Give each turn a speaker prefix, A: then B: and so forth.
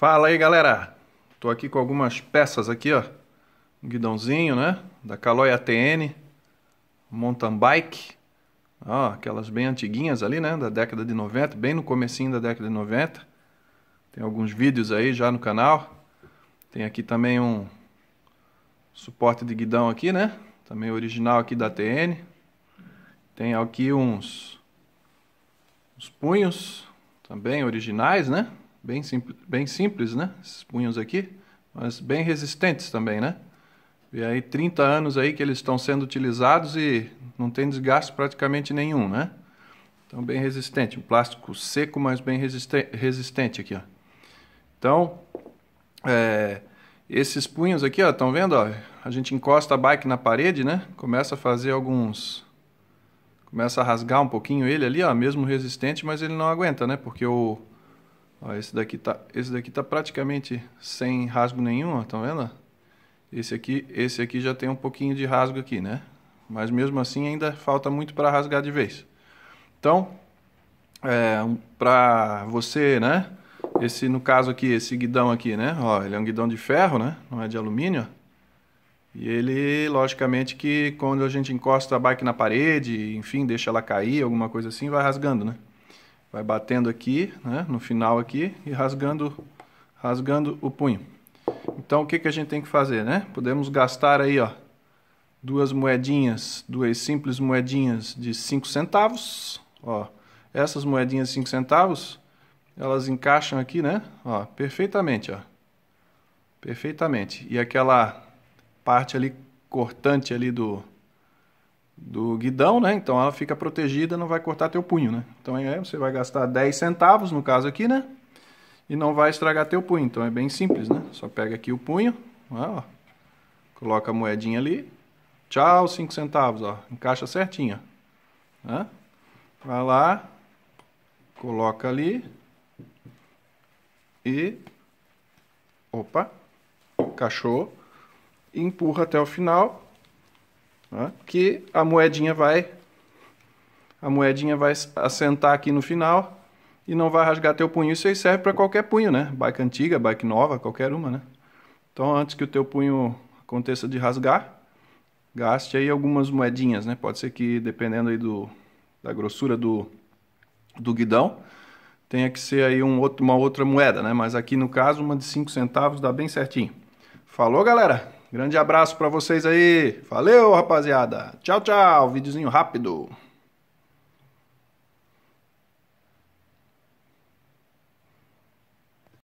A: Fala aí, galera! Tô aqui com algumas peças aqui, ó. Um guidãozinho, né? Da Caloi ATN. Mountain bike. Ó, aquelas bem antiguinhas ali, né? Da década de 90, bem no comecinho da década de 90. Tem alguns vídeos aí já no canal. Tem aqui também um suporte de guidão aqui, né? Também original aqui da ATN. Tem aqui uns, uns punhos, também originais, né? Bem, simples, bem simples, né? Esses punhos aqui, mas bem resistentes também, né? E aí 30 anos aí que eles estão sendo utilizados e não tem desgaste praticamente nenhum, né? Então bem resistente, um plástico seco, mas bem resistente, resistente aqui, ó. Então, é, esses punhos aqui, ó, estão vendo? Ó, a gente encosta a bike na parede, né? Começa a fazer alguns... Começa a rasgar um pouquinho ele ali, ó, mesmo resistente, mas ele não aguenta, né? Porque o Ó, esse daqui tá, esse daqui tá praticamente sem rasgo nenhum, ó, vendo? Esse aqui, esse aqui já tem um pouquinho de rasgo aqui, né? Mas mesmo assim ainda falta muito para rasgar de vez. Então, é, para você, né? Esse, no caso aqui, esse guidão aqui, né? Ó, ele é um guidão de ferro, né? Não é de alumínio. E ele, logicamente, que quando a gente encosta a bike na parede, enfim, deixa ela cair, alguma coisa assim, vai rasgando, né? vai batendo aqui, né, no final aqui e rasgando, rasgando o punho. Então o que, que a gente tem que fazer, né? Podemos gastar aí, ó, duas moedinhas, duas simples moedinhas de 5 centavos, ó. Essas moedinhas de 5 centavos, elas encaixam aqui, né? Ó, perfeitamente, ó. Perfeitamente. E aquela parte ali cortante ali do do guidão, né? Então ela fica protegida, não vai cortar teu punho, né? Então aí é, você vai gastar 10 centavos, no caso aqui, né? E não vai estragar teu punho. Então é bem simples, né? Só pega aqui o punho, ó, coloca a moedinha ali. Tchau, 5 centavos, ó. Encaixa certinho, né? Vai lá, coloca ali e... Opa! Cachou. empurra até o final né? que a moedinha vai a moedinha vai assentar aqui no final e não vai rasgar teu punho. Isso aí serve para qualquer punho, né? Bike antiga, bike nova, qualquer uma, né? Então, antes que o teu punho aconteça de rasgar, gaste aí algumas moedinhas, né? Pode ser que, dependendo aí do, da grossura do, do guidão, tenha que ser aí um outro, uma outra moeda, né? Mas aqui, no caso, uma de 5 centavos dá bem certinho. Falou, galera! Grande abraço para vocês aí. Valeu, rapaziada. Tchau, tchau. Videozinho rápido.